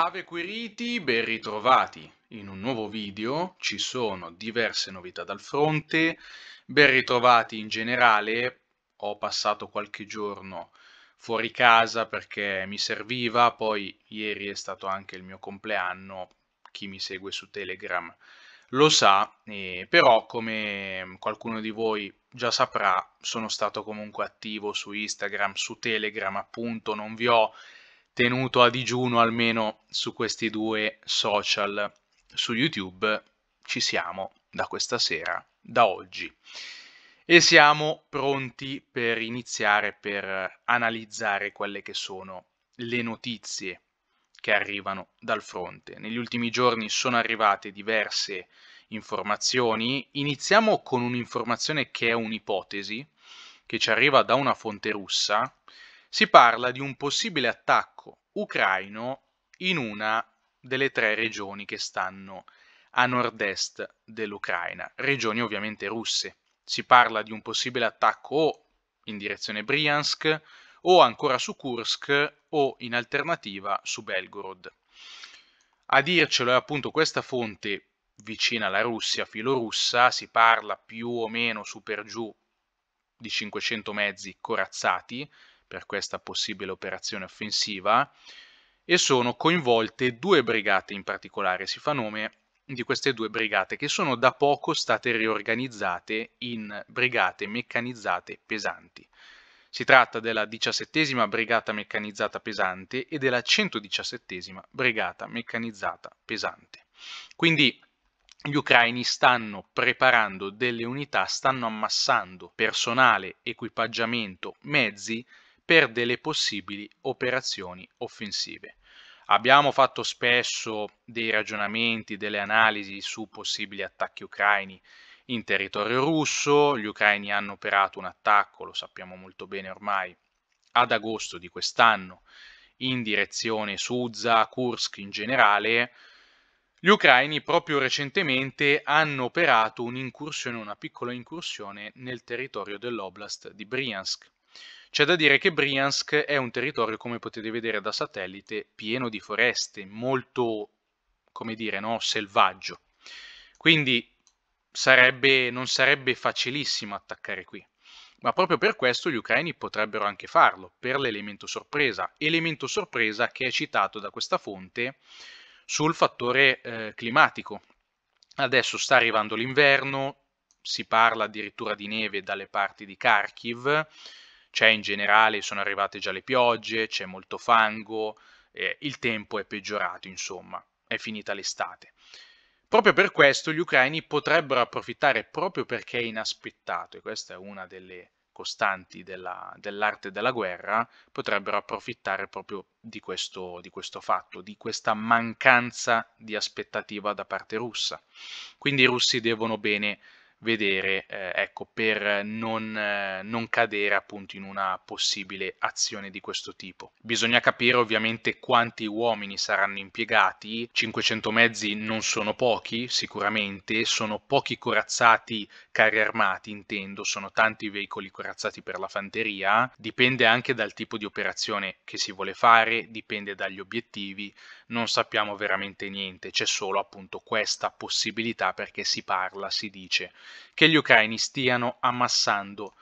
Ave Quiriti, ben ritrovati! In un nuovo video ci sono diverse novità dal fronte, ben ritrovati in generale, ho passato qualche giorno fuori casa perché mi serviva, poi ieri è stato anche il mio compleanno, chi mi segue su Telegram lo sa, eh, però come qualcuno di voi già saprà, sono stato comunque attivo su Instagram, su Telegram appunto, non vi ho tenuto a digiuno almeno su questi due social. Su YouTube ci siamo da questa sera, da oggi. E siamo pronti per iniziare per analizzare quelle che sono le notizie che arrivano dal fronte. Negli ultimi giorni sono arrivate diverse informazioni. Iniziamo con un'informazione che è un'ipotesi, che ci arriva da una fonte russa, si parla di un possibile attacco ucraino in una delle tre regioni che stanno a nord-est dell'Ucraina, regioni ovviamente russe. Si parla di un possibile attacco o in direzione Bryansk o ancora su Kursk o in alternativa su Belgorod. A dircelo è appunto questa fonte vicina alla Russia, filorussa, si parla più o meno su per giù di 500 mezzi corazzati, per questa possibile operazione offensiva e sono coinvolte due brigate in particolare, si fa nome di queste due brigate che sono da poco state riorganizzate in brigate meccanizzate pesanti. Si tratta della 17 Brigata Meccanizzata Pesante e della 117 Brigata Meccanizzata Pesante. Quindi gli ucraini stanno preparando delle unità, stanno ammassando personale, equipaggiamento, mezzi per delle possibili operazioni offensive. Abbiamo fatto spesso dei ragionamenti, delle analisi su possibili attacchi ucraini in territorio russo, gli ucraini hanno operato un attacco, lo sappiamo molto bene ormai, ad agosto di quest'anno in direzione Suza, Kursk in generale, gli ucraini proprio recentemente hanno operato un'incursione, una piccola incursione nel territorio dell'oblast di Bryansk. C'è da dire che Briansk è un territorio, come potete vedere da satellite, pieno di foreste, molto, come dire, no, selvaggio. Quindi sarebbe, non sarebbe facilissimo attaccare qui. Ma proprio per questo gli ucraini potrebbero anche farlo, per l'elemento sorpresa. Elemento sorpresa che è citato da questa fonte sul fattore eh, climatico. Adesso sta arrivando l'inverno, si parla addirittura di neve dalle parti di Kharkiv, c'è in generale, sono arrivate già le piogge, c'è molto fango, eh, il tempo è peggiorato, insomma, è finita l'estate. Proprio per questo gli ucraini potrebbero approfittare, proprio perché è inaspettato, e questa è una delle costanti della, dell'arte della guerra, potrebbero approfittare proprio di questo, di questo fatto, di questa mancanza di aspettativa da parte russa. Quindi i russi devono bene vedere, eh, ecco, per non, eh, non, cadere appunto in una possibile azione di questo tipo. Bisogna capire ovviamente quanti uomini saranno impiegati, 500 mezzi non sono pochi sicuramente, sono pochi corazzati carri armati intendo, sono tanti veicoli corazzati per la fanteria, dipende anche dal tipo di operazione che si vuole fare, dipende dagli obiettivi, non sappiamo veramente niente, c'è solo appunto questa possibilità perché si parla, si dice che gli ucraini stiano ammassando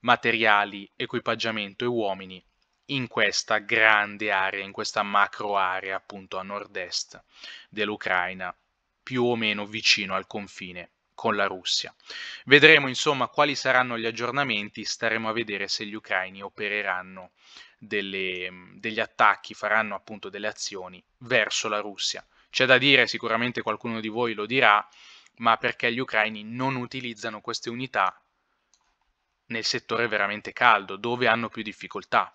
materiali, equipaggiamento e uomini in questa grande area, in questa macro area appunto a nord-est dell'Ucraina, più o meno vicino al confine con la Russia. Vedremo insomma quali saranno gli aggiornamenti, staremo a vedere se gli ucraini opereranno delle, mm, degli attacchi, faranno appunto delle azioni verso la Russia. C'è da dire, sicuramente qualcuno di voi lo dirà, ma perché gli ucraini non utilizzano queste unità nel settore veramente caldo, dove hanno più difficoltà.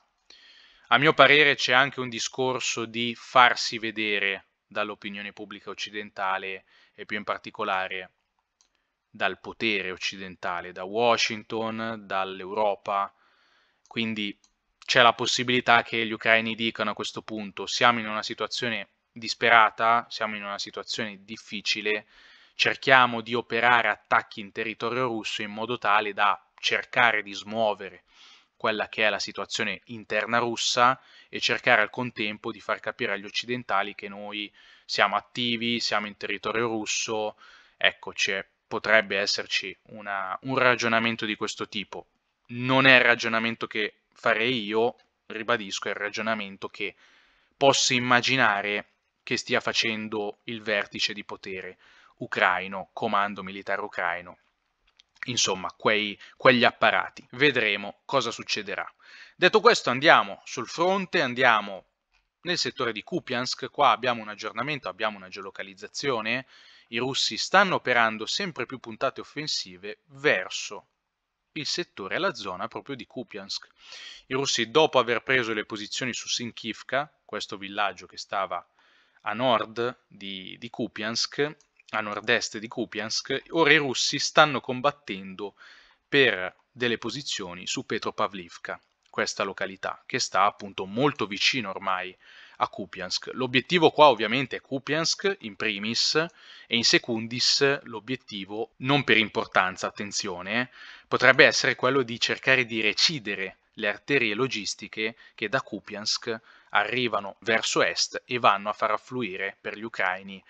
A mio parere c'è anche un discorso di farsi vedere dall'opinione pubblica occidentale e più in particolare dal potere occidentale, da Washington, dall'Europa. Quindi c'è la possibilità che gli ucraini dicano a questo punto siamo in una situazione disperata, siamo in una situazione difficile, cerchiamo di operare attacchi in territorio russo in modo tale da cercare di smuovere quella che è la situazione interna russa e cercare al contempo di far capire agli occidentali che noi siamo attivi, siamo in territorio russo, eccoci, potrebbe esserci una, un ragionamento di questo tipo. Non è il ragionamento che farei io, ribadisco, è il ragionamento che posso immaginare che stia facendo il vertice di potere ucraino, comando militare ucraino, insomma, quei, quegli apparati. Vedremo cosa succederà. Detto questo, andiamo sul fronte, andiamo nel settore di Kupiansk, qua abbiamo un aggiornamento, abbiamo una geolocalizzazione, i russi stanno operando sempre più puntate offensive verso il settore e la zona proprio di Kupiansk. I russi, dopo aver preso le posizioni su Sinkivka, questo villaggio che stava a nord di, di Kupiansk, a nord-est di Kupiansk, ora i russi stanno combattendo per delle posizioni su Petropavlivka, questa località, che sta appunto molto vicino ormai a Kupiansk. L'obiettivo qua ovviamente è Kupiansk in primis e in secundis l'obiettivo, non per importanza, attenzione, eh, potrebbe essere quello di cercare di recidere le arterie logistiche che da Kupiansk arrivano verso est e vanno a far affluire per gli ucraini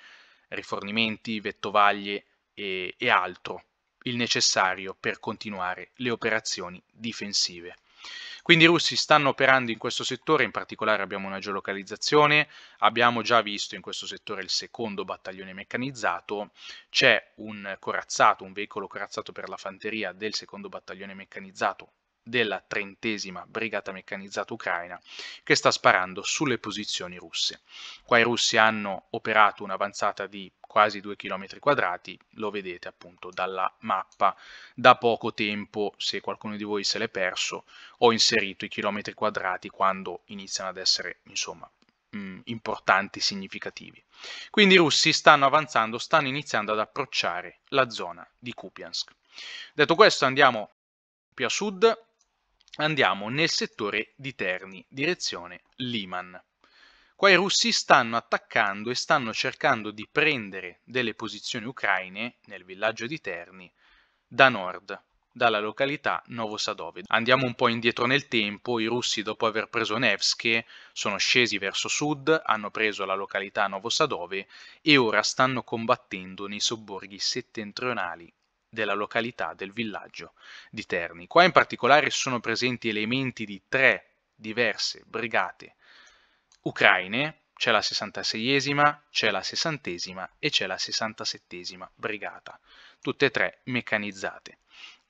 rifornimenti, vettovaglie e, e altro, il necessario per continuare le operazioni difensive. Quindi i russi stanno operando in questo settore, in particolare abbiamo una geolocalizzazione, abbiamo già visto in questo settore il secondo battaglione meccanizzato, c'è un corazzato, un veicolo corazzato per la fanteria del secondo battaglione meccanizzato della trentesima brigata meccanizzata ucraina che sta sparando sulle posizioni russe. Qua i russi hanno operato un'avanzata di quasi 2 km quadrati, lo vedete appunto dalla mappa. Da poco tempo, se qualcuno di voi se l'è perso, ho inserito i chilometri quadrati quando iniziano ad essere, insomma, mm, importanti, significativi. Quindi i russi stanno avanzando, stanno iniziando ad approcciare la zona di Kupiansk. Detto questo, andiamo più a sud, andiamo nel settore di Terni, direzione Liman. Qua i russi stanno attaccando e stanno cercando di prendere delle posizioni ucraine nel villaggio di Terni da nord, dalla località Novosadoved. Andiamo un po' indietro nel tempo, i russi dopo aver preso Nevsky sono scesi verso sud, hanno preso la località Novosadove e ora stanno combattendo nei sobborghi settentrionali della località del villaggio di Terni. Qua in particolare sono presenti elementi di tre diverse brigate ucraine, c'è la 66esima, c'è la 60esima e c'è la 67esima brigata, tutte e tre meccanizzate.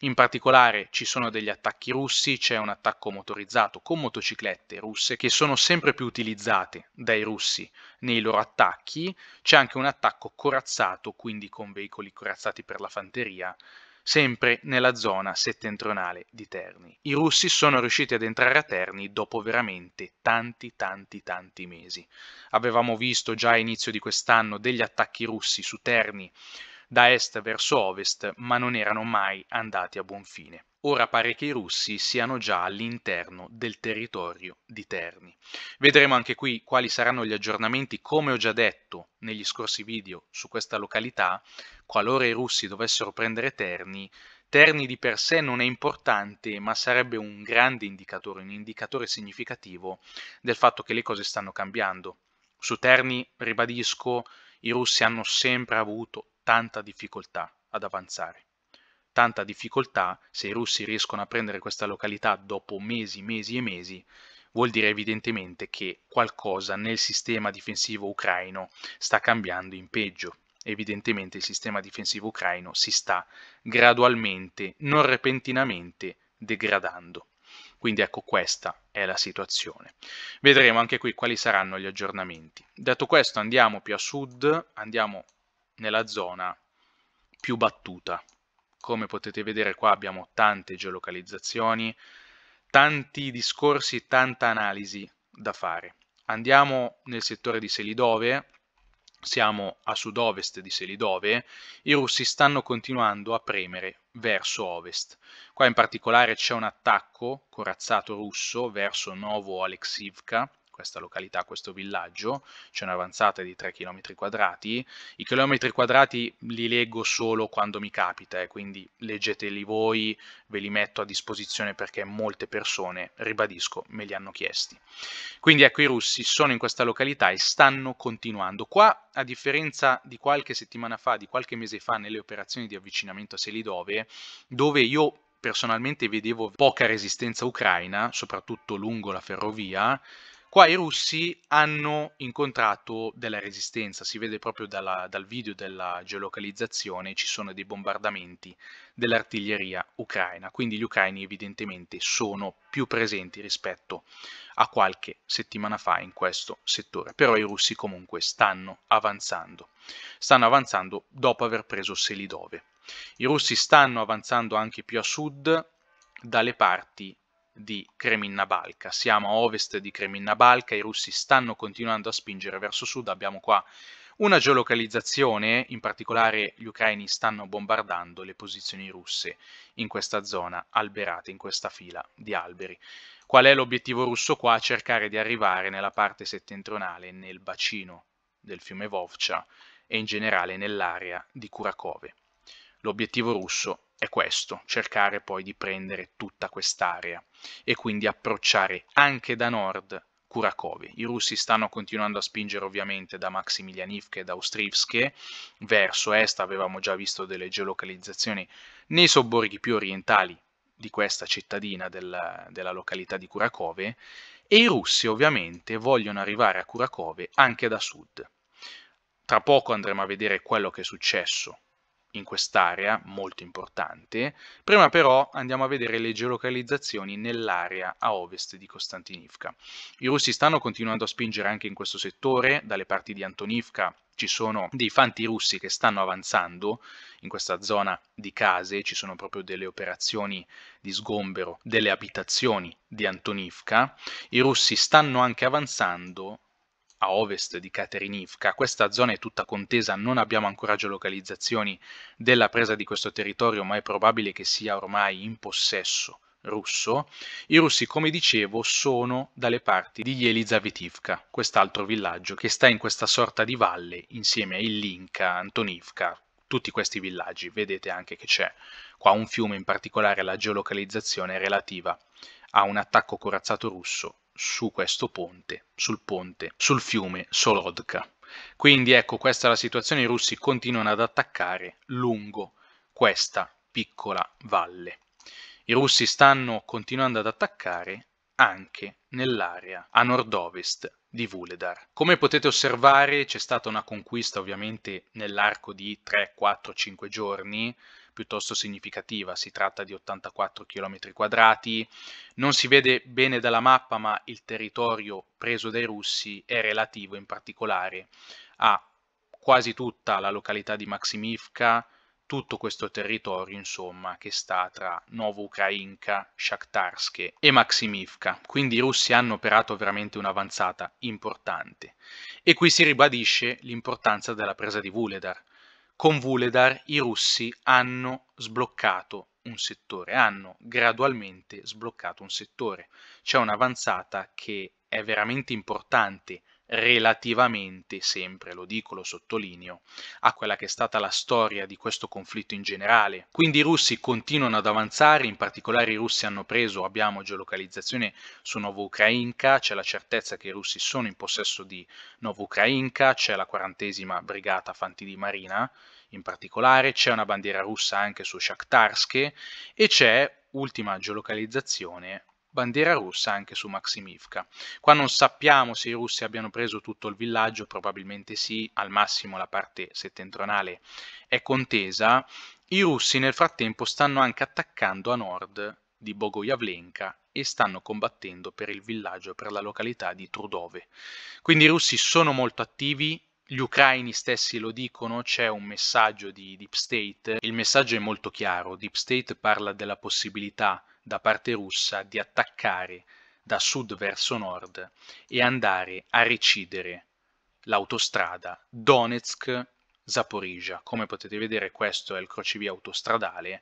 In particolare ci sono degli attacchi russi, c'è un attacco motorizzato con motociclette russe che sono sempre più utilizzate dai russi nei loro attacchi, c'è anche un attacco corazzato, quindi con veicoli corazzati per la fanteria, sempre nella zona settentrionale di Terni. I russi sono riusciti ad entrare a Terni dopo veramente tanti tanti tanti mesi. Avevamo visto già a inizio di quest'anno degli attacchi russi su Terni da est verso ovest, ma non erano mai andati a buon fine. Ora pare che i russi siano già all'interno del territorio di Terni. Vedremo anche qui quali saranno gli aggiornamenti, come ho già detto negli scorsi video su questa località, qualora i russi dovessero prendere Terni, Terni di per sé non è importante, ma sarebbe un grande indicatore, un indicatore significativo del fatto che le cose stanno cambiando. Su Terni, ribadisco, i russi hanno sempre avuto tanta difficoltà ad avanzare. Tanta difficoltà, se i russi riescono a prendere questa località dopo mesi, mesi e mesi, vuol dire evidentemente che qualcosa nel sistema difensivo ucraino sta cambiando in peggio. Evidentemente il sistema difensivo ucraino si sta gradualmente, non repentinamente, degradando. Quindi ecco questa è la situazione. Vedremo anche qui quali saranno gli aggiornamenti. Detto questo andiamo più a sud, andiamo nella zona più battuta. Come potete vedere qua abbiamo tante geolocalizzazioni, tanti discorsi, tanta analisi da fare. Andiamo nel settore di Selidove, siamo a sud-ovest di Selidove, i russi stanno continuando a premere verso ovest. Qua in particolare c'è un attacco corazzato russo verso Novo Aleksivka, questa località, questo villaggio, c'è un'avanzata di 3 km quadrati. I chilometri quadrati li leggo solo quando mi capita, eh, quindi leggeteli voi, ve li metto a disposizione perché molte persone, ribadisco, me li hanno chiesti. Quindi ecco, i russi sono in questa località e stanno continuando. Qua, a differenza di qualche settimana fa, di qualche mese fa, nelle operazioni di avvicinamento a Selidove, dove io personalmente vedevo poca resistenza ucraina, soprattutto lungo la ferrovia, Qua i russi hanno incontrato della resistenza, si vede proprio dalla, dal video della geolocalizzazione, ci sono dei bombardamenti dell'artiglieria ucraina, quindi gli ucraini evidentemente sono più presenti rispetto a qualche settimana fa in questo settore, però i russi comunque stanno avanzando, stanno avanzando dopo aver preso Selidove. I russi stanno avanzando anche più a sud dalle parti di Kreminna Balka. Siamo a ovest di Kreminna Balka, i russi stanno continuando a spingere verso sud, abbiamo qua una geolocalizzazione, in particolare gli ucraini stanno bombardando le posizioni russe in questa zona alberate, in questa fila di alberi. Qual è l'obiettivo russo qua? Cercare di arrivare nella parte settentrionale, nel bacino del fiume Vovcia e in generale nell'area di Kurakove. L'obiettivo russo è questo, cercare poi di prendere tutta quest'area e quindi approcciare anche da nord Kurakovi. I russi stanno continuando a spingere ovviamente da Maximilianivke e da Austrivske verso est, avevamo già visto delle geolocalizzazioni nei sobborghi più orientali di questa cittadina della, della località di Kurakove e i russi ovviamente vogliono arrivare a Kurakove anche da sud. Tra poco andremo a vedere quello che è successo in quest'area molto importante. Prima però andiamo a vedere le geolocalizzazioni nell'area a ovest di Costantinivka. I russi stanno continuando a spingere anche in questo settore, dalle parti di Antonivka ci sono dei fanti russi che stanno avanzando in questa zona di case, ci sono proprio delle operazioni di sgombero delle abitazioni di Antonivka. I russi stanno anche avanzando a ovest di Katerinivka. Questa zona è tutta contesa, non abbiamo ancora geolocalizzazioni della presa di questo territorio, ma è probabile che sia ormai in possesso russo. I russi, come dicevo, sono dalle parti di Elizavetivka, quest'altro villaggio che sta in questa sorta di valle insieme a Illinka, Antonivka, tutti questi villaggi. Vedete anche che c'è qua un fiume, in particolare la geolocalizzazione relativa a un attacco corazzato russo su questo ponte, sul ponte, sul fiume Solodka. Quindi ecco, questa è la situazione, i russi continuano ad attaccare lungo questa piccola valle. I russi stanno continuando ad attaccare anche nell'area a nord-ovest di Vuledar. Come potete osservare c'è stata una conquista ovviamente nell'arco di 3, 4, 5 giorni, piuttosto significativa, si tratta di 84 km quadrati, non si vede bene dalla mappa ma il territorio preso dai russi è relativo in particolare a quasi tutta la località di Maximivka, tutto questo territorio, insomma, che sta tra Novo-Ukrainka, Shakhtarske e Maximivka. Quindi i russi hanno operato veramente un'avanzata importante. E qui si ribadisce l'importanza della presa di Vuledar, con Vuledar i russi hanno sbloccato un settore, hanno gradualmente sbloccato un settore. C'è un'avanzata che è veramente importante relativamente sempre, lo dico, lo sottolineo, a quella che è stata la storia di questo conflitto in generale. Quindi i russi continuano ad avanzare, in particolare i russi hanno preso, abbiamo geolocalizzazione su novo Novoukrainka, c'è la certezza che i russi sono in possesso di novo Novoukrainka, c'è la quarantesima brigata Fantini Marina, in particolare c'è una bandiera russa anche su Shakhtarsk e c'è, ultima geolocalizzazione, bandiera russa anche su Maximivka. Qua non sappiamo se i russi abbiano preso tutto il villaggio, probabilmente sì, al massimo la parte settentrionale è contesa. I russi nel frattempo stanno anche attaccando a nord di Bogoyavlenka e stanno combattendo per il villaggio, per la località di Trudove. Quindi i russi sono molto attivi, gli ucraini stessi lo dicono, c'è un messaggio di Deep State. Il messaggio è molto chiaro. Deep State parla della possibilità da parte russa di attaccare da sud verso nord e andare a recidere l'autostrada Donetsk-Zaporizia. Come potete vedere questo è il crocevia autostradale.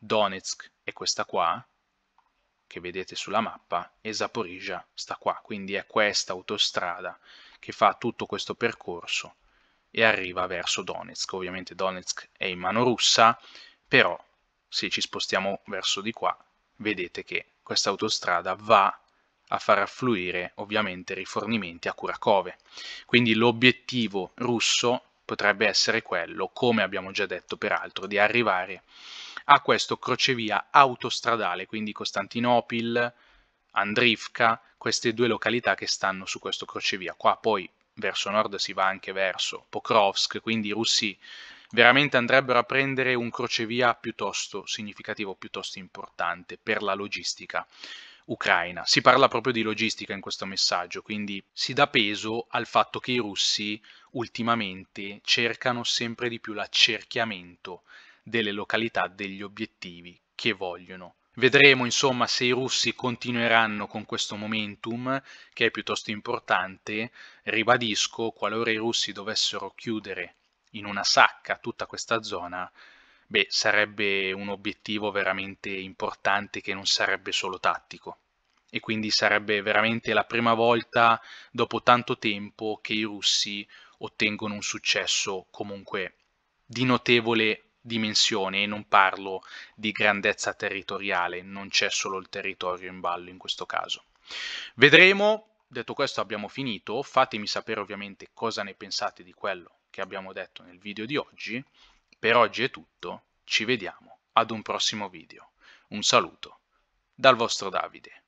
Donetsk è questa qua, che vedete sulla mappa, e Zaporizia sta qua, quindi è questa autostrada che fa tutto questo percorso e arriva verso Donetsk. Ovviamente Donetsk è in mano russa, però se ci spostiamo verso di qua vedete che questa autostrada va a far affluire ovviamente rifornimenti a Kurakove. Quindi l'obiettivo russo potrebbe essere quello, come abbiamo già detto peraltro, di arrivare a questo crocevia autostradale, quindi Costantinopil, Andrivka, queste due località che stanno su questo crocevia. Qua poi verso nord si va anche verso Pokrovsk, quindi i russi veramente andrebbero a prendere un crocevia piuttosto significativo, piuttosto importante per la logistica ucraina. Si parla proprio di logistica in questo messaggio, quindi si dà peso al fatto che i russi ultimamente cercano sempre di più l'accerchiamento delle località, degli obiettivi che vogliono Vedremo insomma se i russi continueranno con questo momentum che è piuttosto importante. Ribadisco, qualora i russi dovessero chiudere in una sacca tutta questa zona, beh, sarebbe un obiettivo veramente importante che non sarebbe solo tattico. E quindi sarebbe veramente la prima volta dopo tanto tempo che i russi ottengono un successo comunque di notevole dimensione e non parlo di grandezza territoriale, non c'è solo il territorio in ballo in questo caso. Vedremo, detto questo abbiamo finito, fatemi sapere ovviamente cosa ne pensate di quello che abbiamo detto nel video di oggi. Per oggi è tutto, ci vediamo ad un prossimo video. Un saluto dal vostro Davide.